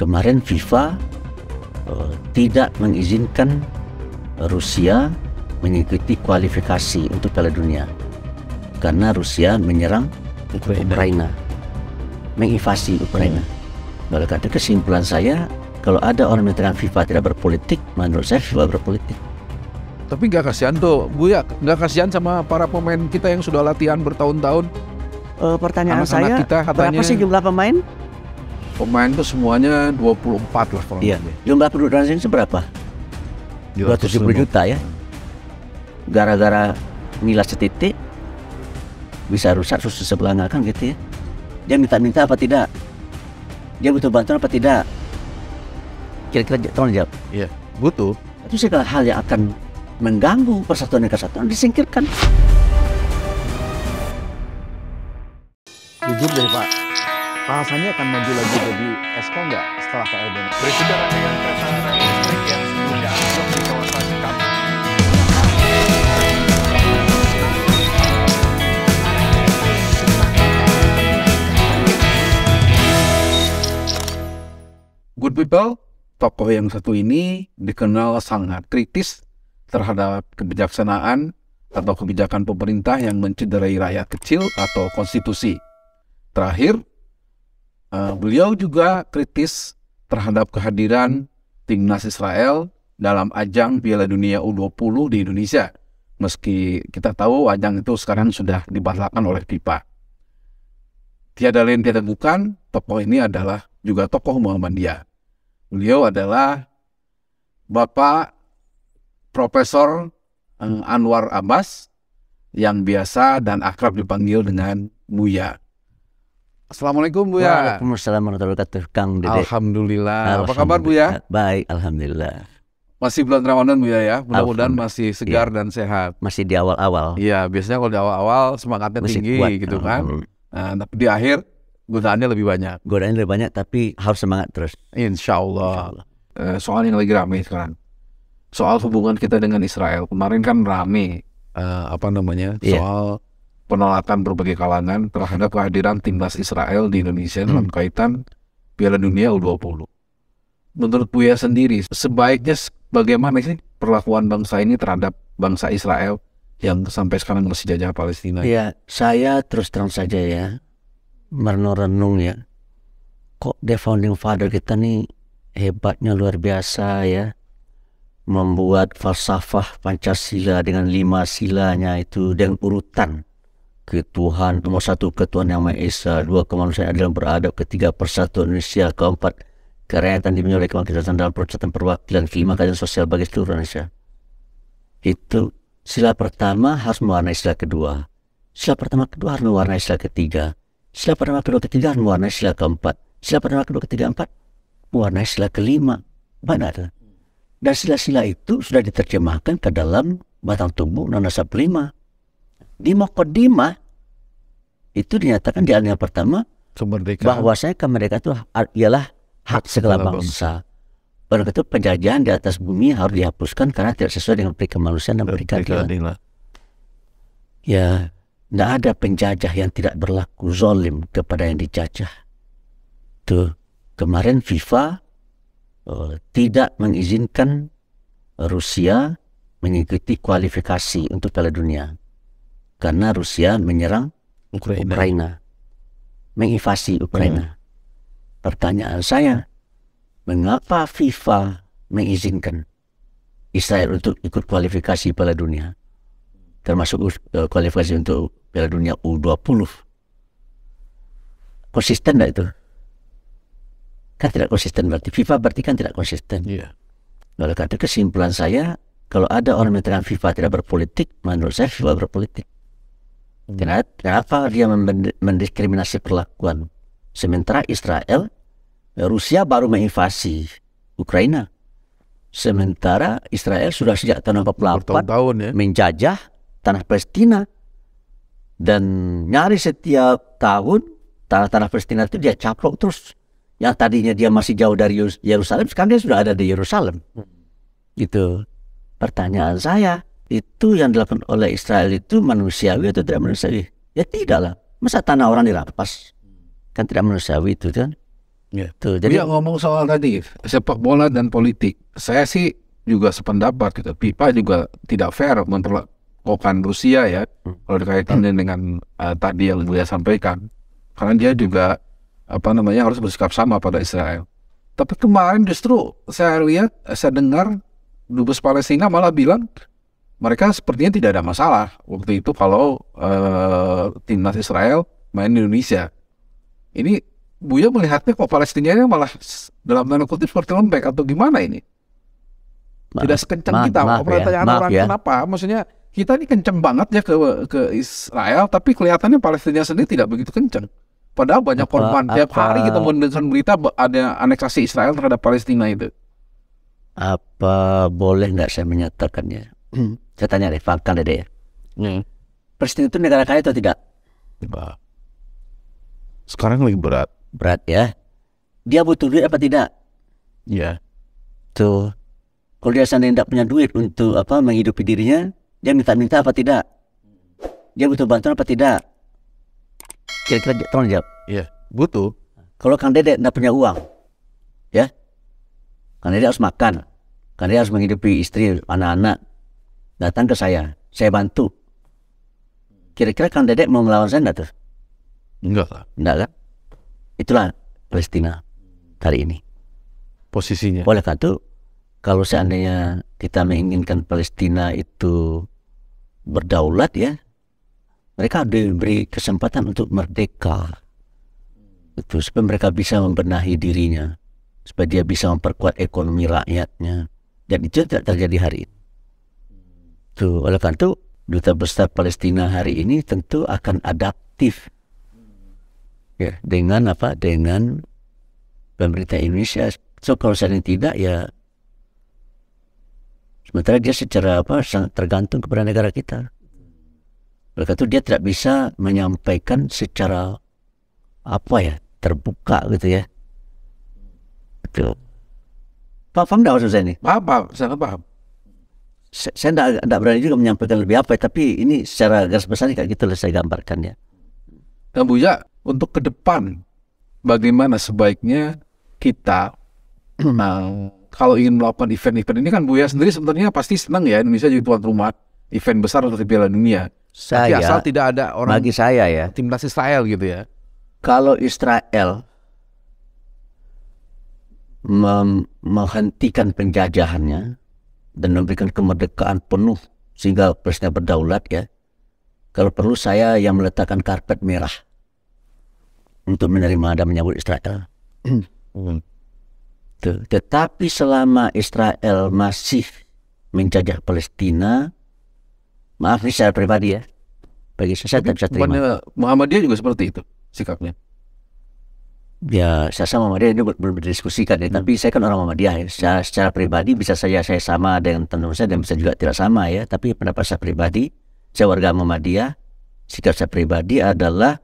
kemarin FIFA uh, tidak mengizinkan Rusia mengikuti kualifikasi untuk Piala Dunia karena Rusia menyerang Ukraina, Ukraina menginvasi Ukraina. Hmm. Oleh karena kesimpulan saya, kalau ada orang mengatakan FIFA tidak berpolitik, menurut saya FIFA berpolitik. Tapi nggak kasihan tuh, bu ya, nggak kasihan sama para pemain kita yang sudah latihan bertahun-tahun. Uh, pertanyaan Anak -anak saya, kita katanya, berapa sih jumlah pemain? Pemain itu semuanya 24 lah kurang Iya. Jumlah penduduk Indonesia seberapa? 270 juta ya. Gara-gara nilai setitik bisa rusak susu sebelah kan gitu ya. Dia minta-minta apa tidak? Dia butuh bantuan apa tidak? Kira-kira tolong jawab. Iya, butuh. Itu segala hal yang akan mengganggu persatuan dan kesatuan disingkirkan. Jujur deh Pak, Bahasanya akan maju lagi jadi esko nggak setelah Pak Elbena? Berikutnya dengan kereta listrik yang di kawasan Good people, tokoh yang satu ini dikenal sangat kritis terhadap kebijaksanaan atau kebijakan pemerintah yang mencederai rakyat kecil atau konstitusi. Terakhir, uh, beliau juga kritis terhadap kehadiran timnas Israel dalam ajang Piala Dunia U20 di Indonesia. Meski kita tahu ajang itu sekarang sudah dibatalkan oleh FIFA. Tiada lain tiada bukan, tokoh ini adalah juga tokoh Muhammadiyah. Beliau adalah Bapak Profesor eh, Anwar Abbas yang biasa dan akrab dipanggil dengan Muya. Assalamualaikum Bu ya. Waalaikumsalam warahmatullahi wabarakatuh Kang Dede. Alhamdulillah. Apa kabar bu ya? Baik, alhamdulillah. Masih bulan Ramadan bu ya. ya. Mudah-mudahan masih segar iya. dan sehat. Masih di awal-awal. Iya, biasanya kalau di awal-awal semangatnya masih tinggi kuat. gitu kan. Nah, tapi di akhir godaannya lebih banyak. Godaannya lebih banyak tapi harus semangat terus. Insyaallah. Insya Allah. Eh, soal yang lagi rame sekarang. Soal hubungan kita dengan Israel. Kemarin kan rame uh, apa namanya? Iya. Soal yeah penolakan berbagai kalangan terhadap kehadiran timnas Israel di Indonesia dalam hmm. kaitan Piala Dunia U20. Menurut Buya sendiri, sebaiknya bagaimana sih perlakuan bangsa ini terhadap bangsa Israel yang sampai sekarang masih jajah Palestina? Iya, saya terus terang saja ya, merenung-renung ya. Kok the founding father kita nih hebatnya luar biasa ya membuat falsafah Pancasila dengan lima silanya itu dengan urutan ke Tuhan nomor satu ketuhan yang Maha Esa dua kemanusiaan dalam beradab ketiga persatuan Indonesia keempat kerakyatan dimiliki oleh kemaksudan dalam percetakan perwakilan kelima kajian sosial bagi seluruh Indonesia itu sila pertama harus mewarnai sila kedua sila pertama kedua harus mewarnai sila ketiga sila pertama kedua ketiga harus mewarnai sila keempat sila pertama kedua ketiga empat mewarnai sila kelima mana ada dan sila-sila itu sudah diterjemahkan ke dalam batang tubuh non-nasab lima di Mokodima itu dinyatakan di alinea pertama kemerdekaan bahwasanya kemerdekaan itu ialah hak segala bangsa. Oleh itu penjajahan di atas bumi harus dihapuskan karena tidak sesuai dengan peri kemanusiaan dan peri keadilan. Ya, tidak ada penjajah yang tidak berlaku zolim kepada yang dijajah. Tuh, kemarin FIFA uh, tidak mengizinkan Rusia mengikuti kualifikasi untuk Piala Dunia karena Rusia menyerang Ukraina, Ukraina menginvasi Ukraina. Hmm. Pertanyaan saya, mengapa FIFA mengizinkan Israel untuk ikut kualifikasi Piala Dunia, termasuk eh, kualifikasi untuk Piala Dunia U20? Konsisten tidak itu? Kan tidak konsisten berarti. FIFA berarti kan tidak konsisten. Yeah. Iya. Kalau kata kesimpulan saya, kalau ada orang yang FIFA tidak berpolitik, menurut saya FIFA berpolitik. Kenapa dia mendiskriminasi perlakuan? Sementara Israel, Rusia baru menginvasi Ukraina. Sementara Israel sudah sejak tahun 1948 ya. menjajah tanah Palestina. Dan nyari setiap tahun tanah-tanah Palestina itu dia caplok terus. Yang tadinya dia masih jauh dari Yerusalem, sekarang dia sudah ada di Yerusalem. Hmm. Itu Pertanyaan saya, itu yang dilakukan oleh Israel itu manusiawi atau tidak manusiawi? Ya tidaklah. Masa tanah orang dirampas? Kan tidak manusiawi itu kan? Ya. Tuh, jadi Dia ngomong soal tadi sepak bola dan politik. Saya sih juga sependapat gitu. pipa juga tidak fair memperlakukan Rusia ya hmm. kalau dikaitkan hmm. dengan uh, tadi yang Buya sampaikan. Karena dia juga apa namanya harus bersikap sama pada Israel. Tapi kemarin justru saya lihat, saya dengar dubes Palestina malah bilang mereka sepertinya tidak ada masalah waktu itu kalau uh, timnas Israel main di Indonesia. Ini Buya melihatnya kok Palestina yang malah dalam tanda kutip seperti lembek atau gimana ini? Maaf, tidak sekencang maaf, kita. Maaf, pertanyaan ya, maaf, orang ya. kenapa? Maksudnya kita ini kenceng banget ya ke ke Israel, tapi kelihatannya Palestina sendiri tidak begitu kenceng. Padahal banyak apa, korban apa, tiap hari kita mendengar berita ada aneksasi Israel terhadap Palestina itu. Apa boleh nggak saya menyatakannya? Saya tanya deh, fakta deh ya. Hmm. Presiden itu negara kaya atau tidak? Sekarang lagi berat. Berat ya. Dia butuh duit apa tidak? Iya. Tuh. Kalau dia sendiri tidak punya duit untuk apa menghidupi dirinya, dia minta-minta apa tidak? Dia butuh bantuan apa tidak? Kira-kira tolong jawab. Iya, butuh. Kalau Kang Dedek tidak punya uang, ya, Kang Dedek harus makan, Kang Dedek harus menghidupi istri, anak-anak, datang ke saya, saya bantu. Kira-kira Kang Dedek mau melawan saya enggak tuh? Enggak lah. Enggak kan? Itulah Palestina hari ini. Posisinya. Oleh karena itu, kalau seandainya kita menginginkan Palestina itu berdaulat ya, mereka diberi kesempatan untuk merdeka. Itu supaya mereka bisa membenahi dirinya, supaya dia bisa memperkuat ekonomi rakyatnya. Dan itu tidak terjadi hari ini itu oleh karena itu duta besar Palestina hari ini tentu akan adaptif ya dengan apa dengan pemerintah Indonesia. So kalau saya tidak ya sementara dia secara apa sangat tergantung kepada negara kita. Oleh karena itu dia tidak bisa menyampaikan secara apa ya terbuka gitu ya. Itu. Paham tidak maksud saya ini? Paham, paham. Sangat paham saya tidak berani juga menyampaikan lebih apa tapi ini secara garis besarnya kayak gitu lah saya gambarkan ya. Dan nah, Buya untuk ke depan bagaimana sebaiknya kita nah, kalau ingin melakukan event-event ini kan Buya sendiri sebenarnya pasti senang ya Indonesia jadi tuan rumah event besar seperti Piala Dunia. Saya Tapi asal tidak ada orang bagi saya ya timnas Israel gitu ya. Kalau Israel menghentikan penjajahannya dan memberikan kemerdekaan penuh sehingga Palestina berdaulat ya. Kalau perlu saya yang meletakkan karpet merah untuk menerima dan menyambut Israel. Hmm. Tuh. Tetapi selama Israel masih menjajah Palestina, maaf ini secara pribadi ya, bagi saya, saya tidak bisa terima. Muhammadiyah juga seperti itu sikapnya ya saya sama Maria ini belum berdiskusikan ya, hmm. tapi saya kan orang Muhammadiyah ya. Secara, secara pribadi bisa saya saya sama dengan teman saya dan bisa juga tidak sama ya, tapi pendapat saya pribadi, saya warga dia sikap saya pribadi adalah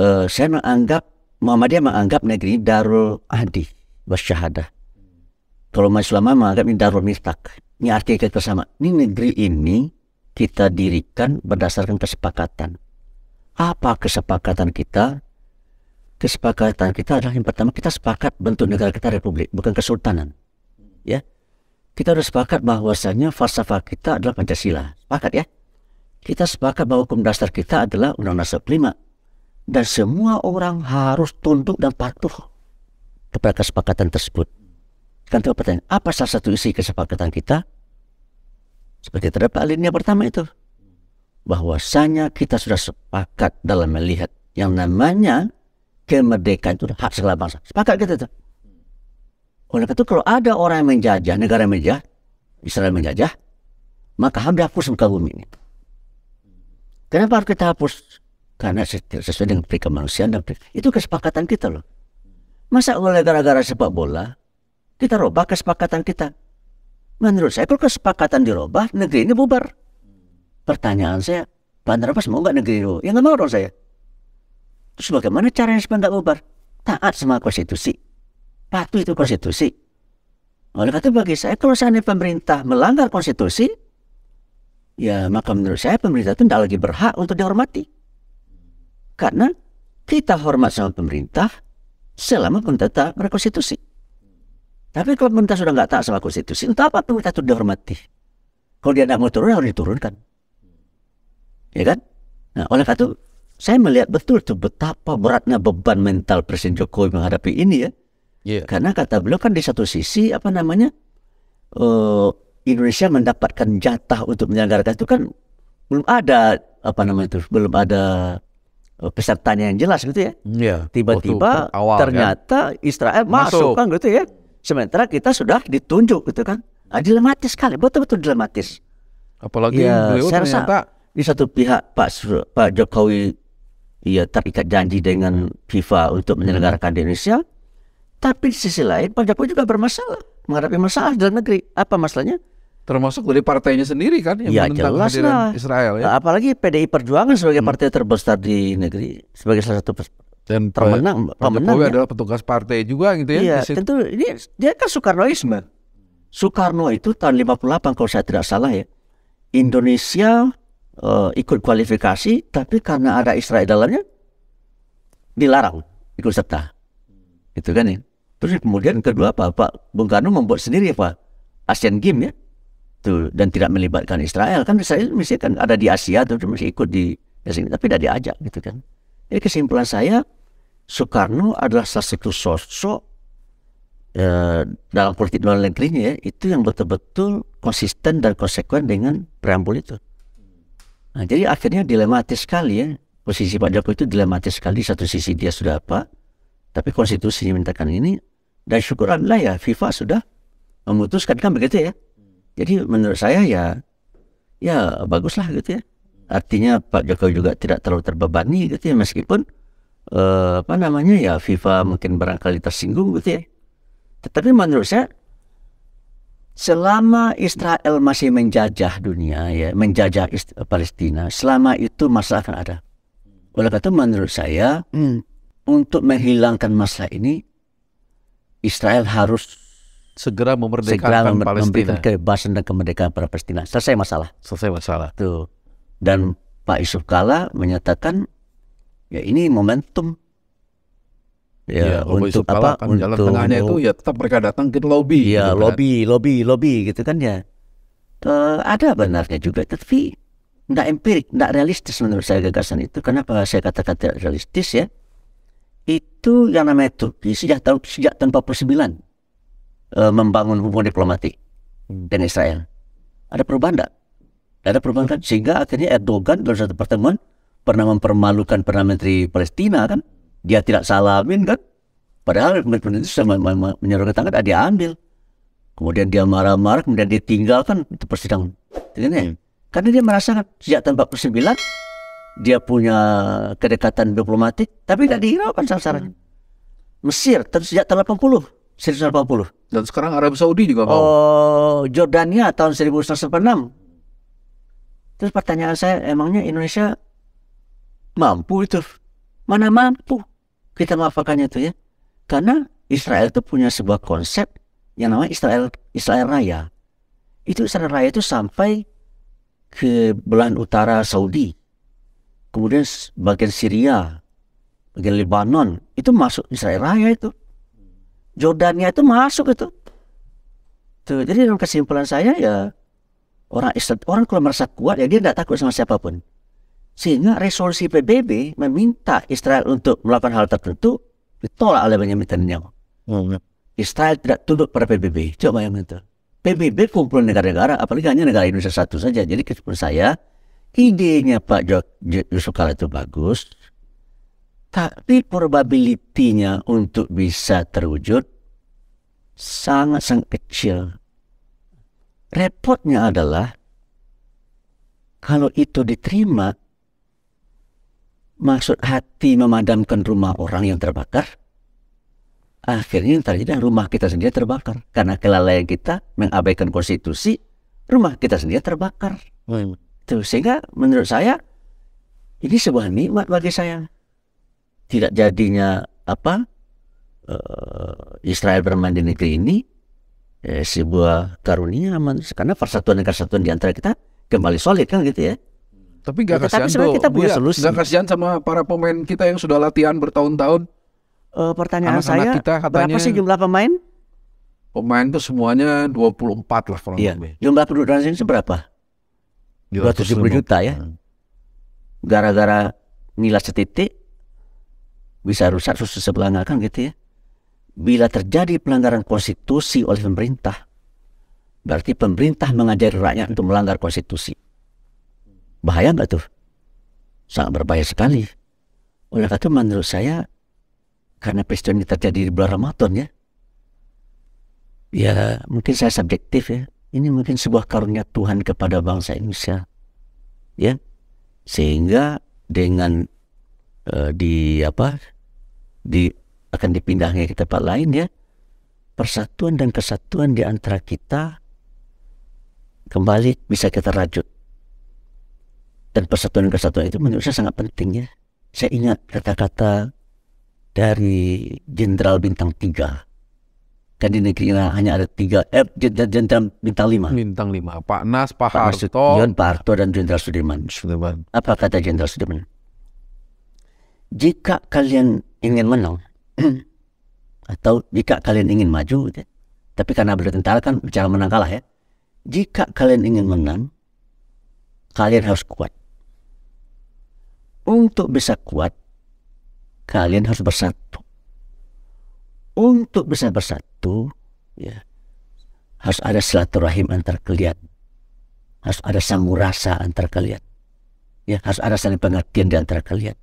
uh, saya menganggap Muhammadiyah menganggap negeri darul adi wasyahadah. Kalau Mas Ulama menganggap ini darul mirtak. Ini arti kita sama. Ini negeri ini kita dirikan berdasarkan kesepakatan. Apa kesepakatan kita kesepakatan kita adalah yang pertama kita sepakat bentuk negara kita republik bukan kesultanan ya kita harus sepakat bahwasanya falsafah kita adalah Pancasila sepakat ya kita sepakat bahwa hukum dasar kita adalah Undang-Undang 45 dan semua orang harus tunduk dan patuh kepada kesepakatan tersebut kan itu pertanyaan apa salah satu isi kesepakatan kita seperti terdapat alinea pertama itu bahwasanya kita sudah sepakat dalam melihat yang namanya kemerdekaan itu hak segala bangsa. Sepakat kita itu. Oleh karena itu kalau ada orang yang menjajah, negara yang menjajah, Israel menjajah, maka harus dihapus muka bumi ini. Kenapa harus kita hapus? Karena sesuai dengan kemanusiaan dan itu kesepakatan kita loh. Masa oleh gara-gara sepak bola kita robah kesepakatan kita? Menurut saya kalau kesepakatan dirobah negeri ini bubar. Pertanyaan saya, Bandar Abbas mau nggak negeri itu? Yang nggak mau dong saya. Terus bagaimana caranya supaya nggak bubar? Taat sama konstitusi. Patuh itu konstitusi. Oleh karena itu bagi saya kalau seandainya pemerintah melanggar konstitusi, ya maka menurut saya pemerintah itu tidak lagi berhak untuk dihormati. Karena kita hormat sama pemerintah selama pemerintah tak berkonstitusi. Tapi kalau pemerintah sudah nggak taat sama konstitusi, entah apa pemerintah itu dihormati? Kalau dia tidak mau turun, harus diturunkan. Ya kan? Nah, oleh karena itu saya melihat betul tuh betapa beratnya beban mental Presiden Jokowi menghadapi ini ya. Yeah. Karena kata beliau kan di satu sisi apa namanya uh, Indonesia mendapatkan jatah untuk menyelenggarakan itu kan belum ada apa namanya itu belum ada eh, pesertanya yang jelas gitu ya. Iya, Tiba-tiba kan. ternyata kan? Israel masuk. masuk kan gitu ya. Sementara kita sudah ditunjuk gitu kan. Ah, dilematis sekali, betul-betul dilematis. Apalagi ya, beliau saya ternyata rasa, di satu pihak Pak Pak Jokowi ia terikat janji dengan hmm. FIFA untuk hmm. menyelenggarakan di Indonesia. Tapi di sisi lain Pak Jokowi juga bermasalah menghadapi masalah dalam negeri. Apa masalahnya? Termasuk dari partainya sendiri kan yang ya, menentang jelas lah. Israel ya. Apalagi PDI Perjuangan sebagai hmm. partai terbesar di negeri sebagai salah satu dan termenang, Pak Jokowi ya. adalah petugas partai juga gitu ya. Iya, tentu ini dia kan Soekarnoisme. Soekarno itu tahun 58 kalau saya tidak salah ya. Indonesia uh, ikut kualifikasi, tapi karena ada Israel dalamnya dilarang ikut serta. Itu kan ya. Terus kemudian kedua apa? Pak Bung Karno membuat sendiri apa? Ya, Asian Games ya. Tuh, dan tidak melibatkan Israel kan Israel misalnya kan ada di Asia tuh masih ikut di sini tapi tidak diajak gitu kan. Jadi kesimpulan saya Soekarno adalah salah satu sosok eh, dalam politik luar negerinya ya, itu yang betul-betul konsisten dan konsekuen dengan preambul itu. Nah, jadi akhirnya dilematis sekali ya. Posisi Pak Jokowi itu dilematis sekali. Satu sisi dia sudah apa, tapi konstitusi mintakan ini. Dan syukur Allah ya FIFA sudah memutuskan kan begitu ya. Jadi menurut saya ya, ya baguslah gitu ya. Artinya Pak Jokowi juga tidak terlalu terbebani gitu ya meskipun eh, apa namanya ya FIFA mungkin barangkali tersinggung gitu ya. Tetapi menurut saya selama Israel masih menjajah dunia ya, menjajah Palestina, selama itu masalah akan ada. Oleh karena itu menurut saya hmm, untuk menghilangkan masalah ini Israel harus segera memerdekakan segera mem Palestina. kebebasan dan kemerdekaan pada Palestina. Selesai masalah. Selesai masalah. Tuh. Dan hmm. Pak Yusuf Kala menyatakan ya ini momentum Ya, ya untuk apa? Kan, untuk jalan tengahnya itu ya tetap mereka datang ke lobi. Ya, gitu iya, kan. lobi kan. lobby, lobby gitu kan ya. ada benarnya juga, tapi tidak empirik, tidak realistis menurut saya gagasan itu. Kenapa saya katakan tidak realistis ya? Itu yang namanya Turki sejak tahun sejak tahun 49 e, eh, membangun hubungan diplomatik hmm. dengan Israel. Ada perubahan tidak? Ada perubahan kan? Sehingga akhirnya Erdogan dalam satu pertemuan pernah mempermalukan Perdana Menteri Palestina kan? dia tidak salamin kan padahal itu sama menyerukan tangan ah, dia ambil kemudian dia marah-marah kemudian tinggalkan itu persidangan gitu kan ya. Hmm. karena dia merasa kan sejak tahun 49 dia punya kedekatan diplomatik tapi tidak dihiraukan sasarannya hmm. Mesir sejak tahun 80 1980 dan sekarang Arab Saudi juga mau oh Jordania tahun 1996 terus pertanyaan saya emangnya Indonesia mampu itu mana mampu kita melafalkannya itu ya karena Israel itu punya sebuah konsep yang namanya Israel Israel Raya itu Israel Raya itu sampai ke belahan utara Saudi kemudian bagian Syria bagian Lebanon itu masuk Israel Raya itu Jordania itu masuk itu Tuh, jadi dalam kesimpulan saya ya orang Israel orang kalau merasa kuat ya dia tidak takut sama siapapun sehingga resolusi PBB meminta Israel untuk melakukan hal tertentu ditolak oleh Benjamin Netanyahu. Hmm. Israel tidak tunduk pada PBB. Coba yang itu. PBB kumpulan negara-negara, apalagi hanya negara Indonesia satu saja. Jadi menurut saya, idenya Pak Jok Yusuf Kala itu bagus, tapi probability-nya untuk bisa terwujud sangat-sangat kecil. Repotnya adalah kalau itu diterima, maksud hati memadamkan rumah orang yang terbakar, akhirnya yang terjadi rumah kita sendiri terbakar. Karena kelalaian kita mengabaikan konstitusi, rumah kita sendiri terbakar. Terus sehingga menurut saya, ini sebuah nikmat bagi saya. Tidak jadinya apa eh, Israel bermain di negeri ini, eh, sebuah karunia. Karena persatuan dan kesatuan di antara kita kembali solid kan gitu ya. Tapi gak ya, kasihan tapi tuh, kita punya Buya, solusi. Gak kasihan sama para pemain kita yang sudah latihan bertahun-tahun. Uh, pertanyaan Anak -anak saya, kita katanya, berapa sih jumlah pemain? Pemain tuh semuanya 24 lah kurang iya. lebih. Jumlah penduduk Indonesia ini seberapa? 270 juta ya. Gara-gara nilai setitik bisa rusak susu sebelah kan gitu ya. Bila terjadi pelanggaran konstitusi oleh pemerintah, berarti pemerintah mengajari rakyat untuk melanggar konstitusi. Bahaya nggak tuh? Sangat berbahaya sekali. Oleh karena itu menurut saya, karena peristiwa ini terjadi di bulan Ramadan ya, ya mungkin saya subjektif ya, ini mungkin sebuah karunia Tuhan kepada bangsa Indonesia. Ya, sehingga dengan uh, di apa di akan dipindahnya ke tempat lain ya persatuan dan kesatuan di antara kita kembali bisa kita rajut dan persatuan-kesatuan dan itu menurut saya sangat penting ya. Saya ingat kata-kata dari Jenderal Bintang 3. Kan di negeri ini hanya ada tiga, eh, Jenderal Bintang 5. Bintang 5, Pak Nas, Pak, Pak Harto. Yon, Pak Harto, dan Jenderal Sudirman. Sudirman. Apa kata Jenderal Sudirman? Jika kalian ingin menang, atau jika kalian ingin maju, ya, tapi karena tentara kan bicara menang kalah ya. Jika kalian ingin menang, kalian harus kuat. Untuk bisa kuat, kalian harus bersatu. Untuk bisa bersatu, ya, harus ada silaturahim antar kalian. Harus ada sambung rasa antar kalian. Ya, harus ada saling pengertian di antara kalian.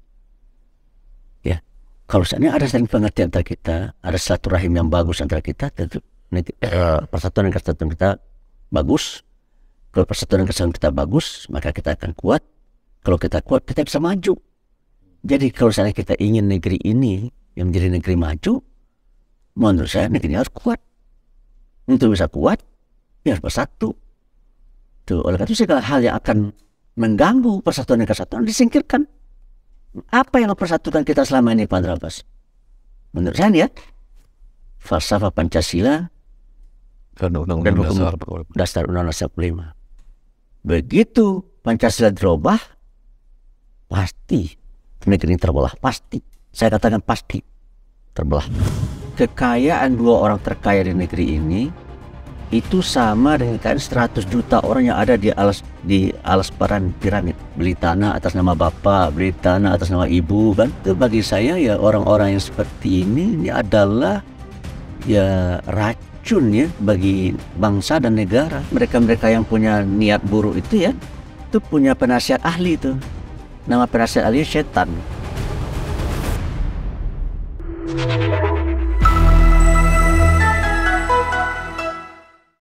Ya, kalau seandainya ada saling pengertian antara kita, ada silaturahim yang bagus antara kita, tentu nanti eh, persatuan dan kesatuan kita bagus. Kalau persatuan dan kesatuan kita bagus, maka kita akan kuat, kalau kita kuat, kita bisa maju. Jadi kalau saya kita ingin negeri ini yang menjadi negeri maju, menurut saya negeri harus kuat. Untuk bisa kuat, ya harus bersatu. Tuh, oleh karena itu segala hal yang akan mengganggu persatuan dan kesatuan disingkirkan. Apa yang mempersatukan kita selama ini, Pak Drabas? Menurut saya ya, falsafah Pancasila dan Undang-Undang Dasar Undang-Undang Dasar 45. Begitu Pancasila dirubah, Pasti negeri ini terbelah, pasti. Saya katakan pasti terbelah. Kekayaan dua orang terkaya di negeri ini itu sama dengan kekayaan 100 juta orang yang ada di alas di alas peran piramid. Beli tanah atas nama bapak, beli tanah atas nama ibu kan. bagi saya ya orang-orang yang seperti ini ini adalah ya racun ya bagi bangsa dan negara. Mereka-mereka yang punya niat buruk itu ya itu punya penasihat ahli itu. Nama perasaan alias setan.